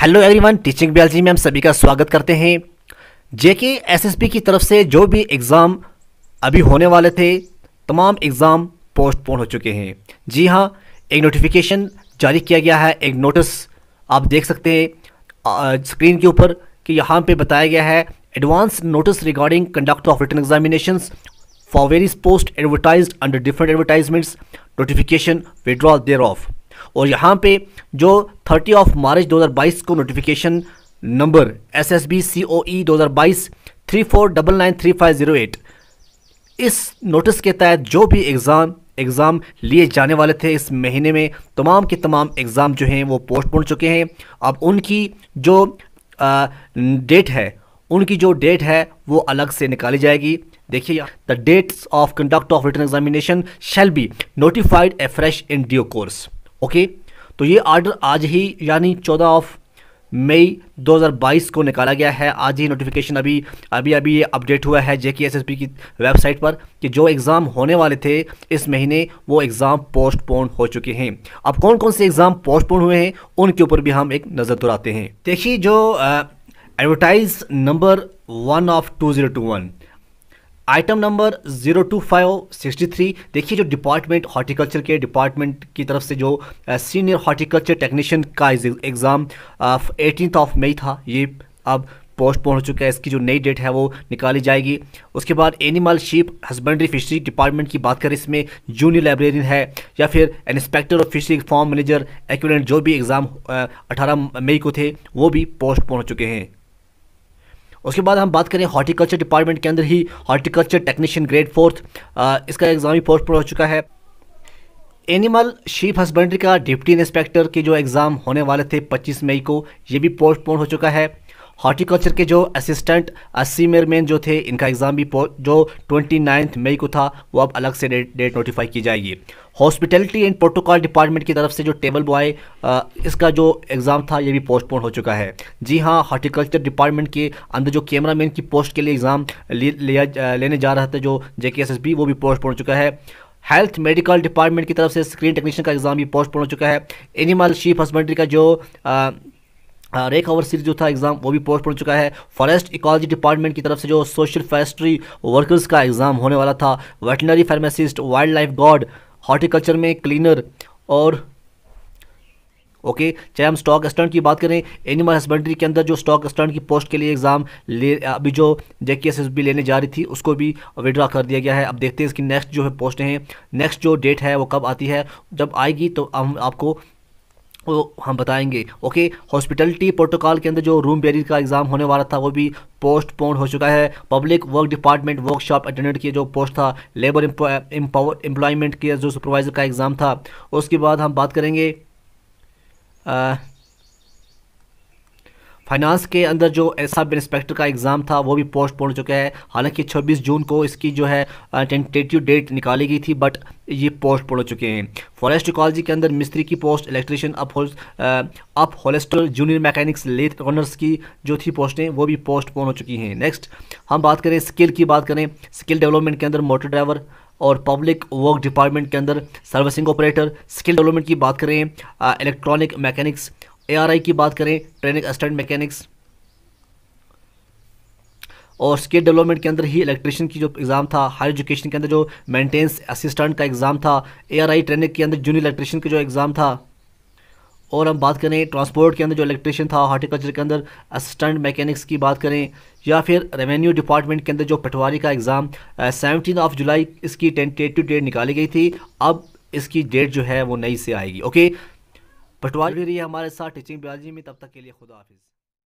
hello everyone teaching बियालजी में हम सभी का स्वागत करते हैं जेके एसएसबी की तरफ से जो भी एग्ज़ाम अभी होने वाले थे तमाम एग्ज़ाम पोस्टपोन हो चुके हैं जी हाँ एक नोटिफिकेशन जारी किया गया है एक नोटिस आप देख सकते हैं स्क्रीन के ऊपर कि यहाँ पे बताया गया है advance notice regarding conduct of return examination for various post advertise under different advertisements notification withdraw thereof और यहाँ पे जो 30 ऑफ मार्च 2022 को notification number S S B C O E दो हज़ार बाईस three four double nine three five zero eight इस notice के तहत जो भी एग्ज़ाम एग्ज़ाम लिए जाने वाले थे इस महीने में तमाम के तमाम एग्ज़ाम जो हैं वो पोस्टपोन चुके हैं अब उनकी जो डेट है उनकी जो डेट है वो अलग से निकाली जाएगी देखिए the dates of conduct of return examination shall be notified afresh in due course okay तो ये आर्डर आज ही यानी चौदह ऑफ मई 2022 को निकाला गया है आज ही नोटिफिकेशन अभी अभी अभी ये अपडेट हुआ है जेके जे की वेबसाइट पर कि जो एग्ज़ाम होने वाले थे इस महीने वो एग्ज़ाम पोस्टपोन हो चुके हैं अब कौन कौन से एग्ज़ाम पोस्टपोन हुए हैं उनके ऊपर भी हम एक नज़र दुराते हैं देखिए जो advertise number one of two zero two one item number zero two five sixty three देखिए जो डिपार्टमेंट हॉर्टिकल्चर के डिपार्टमेंट की तरफ से जो सीनियर हॉर्टिकल्चर टेक्नीशियन का एग्ज़ाम एटीनथ ऑफ मई था ये अब पोस्टपोन हो चुका है इसकी जो नई डेट है वो निकाली जाएगी उसके बाद animal sheep husbandry fishery department की बात करें इसमें जूनियर लाइब्रेरियन है या फिर inspector of fishery farm manager equivalent जो भी एग्ज़ाम अठारह मई को थे वो भी पोस्टपोन हो चुके हैं उसके बाद हम बात करें हॉर्टिकल्चर डिपार्टमेंट के अंदर ही हॉर्टिकल्चर टेक्नीशियन ग्रेड फोर्थ इसका एग्ज़ाम ही पोस्टपोन हो चुका है एनिमल शीप हस्बेंड्री का डिप्टी इंस्पेक्टर के जो एग्ज़ाम होने वाले थे 25 मई को ये भी पोस्टपोन हो चुका है हॉर्टिकल्चर के जो असिस्टेंट सीमर मैन जो थे इनका एग्ज़ाम भी जो ट्वेंटी मई को था वो अब अलग से डेट डेट नोटिफाई की जाएगी हॉस्पिटलिटी एंड प्रोटोकॉल डिपार्टमेंट की तरफ से जो टेबल बॉय इसका जो एग्ज़ाम था ये भी पोस्टपोन हो चुका है जी हाँ हॉर्टिकल्चर डिपार्टमेंट के अंदर जो कैमरा मैन की पोस्ट के लिए एग्ज़ाम लिया लेने जा रहा था जो जे वो भी पोस्टपोन हो चुका है हेल्थ मेडिकल डिपार्टमेंट की तरफ से स्क्रीन टेक्नीशियन का एग्ज़ाम भी पोस्टपोन हो चुका है एनिमल शीप हस्बेंड्री का जो आ, रेक आवर सीरीज जो था एग्ज़ाम वो भी पोस्ट पड़ चुका है फॉरेस्ट इकोलॉजी डिपार्टमेंट की तरफ से जो सोशल फॉरेस्ट्री वर्कर्स का एग्ज़ाम होने वाला था veterinary pharmacist wildlife guard horticulture में क्लीनर और ओके चाहे हम स्टॉक स्टैंड की बात करें एनिमल हस्बेंड्री के अंदर जो स्टॉक स्टैंड की पोस्ट के लिए एग्ज़ाम ले अभी जो जेके एस लेने जा रही थी उसको भी विड्रा कर दिया गया है अब देखते हैं इसकी नेक्स्ट जो है पोस्टें हैं नेक्स्ट जो डेट है वो कब आती है जब आएगी तो हम आपको वो हम बताएंगे ओके हॉस्पिटलिटी प्रोटोकॉल के अंदर जो रूम बेरियर का एग्ज़ाम होने वाला था वो भी पोस्टपोन हो चुका है public work department workshop attendant की जो पोस्ट था लेबर एम्प्लॉयमेंट के जो सुपरवाइज़र का एग्ज़ाम था उसके बाद हम बात करेंगे आ, फाइनेंस के अंदर जो सब इंस्पेक्टर का एग्ज़ाम था वो भी पोस्टपोन हो चुका है हालांकि 26 जून को इसकी जो है टेंटेटिव डेट निकाली गई थी बट ये पोस्ट पड़ चुके हैं फॉरेस्ट इकोलॉजी के अंदर मिस्त्री की post electrician upholster upholsterer junior mechanics lathe owners की जो थी पोस्टें वो भी पोस्ट पोन हो चुकी हैं नेक्स्ट हम बात करें स्किल की बात करें स्किल डेवलपमेंट के अंदर मोटर ड्राइवर और पब्लिक वर्क डिपार्टमेंट के अंदर सर्विसिंग ऑपरेटर स्किल डेवलपमेंट की बात करें इलेक्ट्रॉनिक मैकेनिक्स एआरआई की बात करें ट्रेनिंग असिस्टेंट मैकेनिक्स और स्किल डेवलपमेंट के अंदर ही इलेक्ट्रिशियन की जो एग्ज़ाम था हायर एजुकेशन के अंदर जो मेंटेनेंस असिस्टेंट का एग्ज़ाम था एआरआई ट्रेनिंग के अंदर जूनियर इलेक्ट्रिशियन का जो एग्ज़ाम था और हम बात करें ट्रांसपोर्ट के अंदर जो इलेक्ट्रिशियन था हॉर्टिकल्चर के अंदर असिस्टेंट मैकेनिक्स की बात करें या फिर रेवेन्यू डिपार्टमेंट के अंदर जो पटवारी का एग्ज़ाम सेवनटीन ऑफ जुलाई इसकी टेंटेटिव डेट निकाली गई थी अब इसकी डेट जो है वो नई से आएगी ओके पटवारी रही हमारे साथ टीचिंग ब्याजी में तब तक के लिए खुदा हाफिज़